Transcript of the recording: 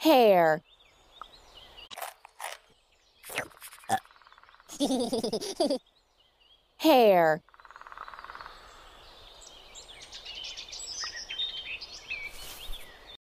Hair. Uh. Hair.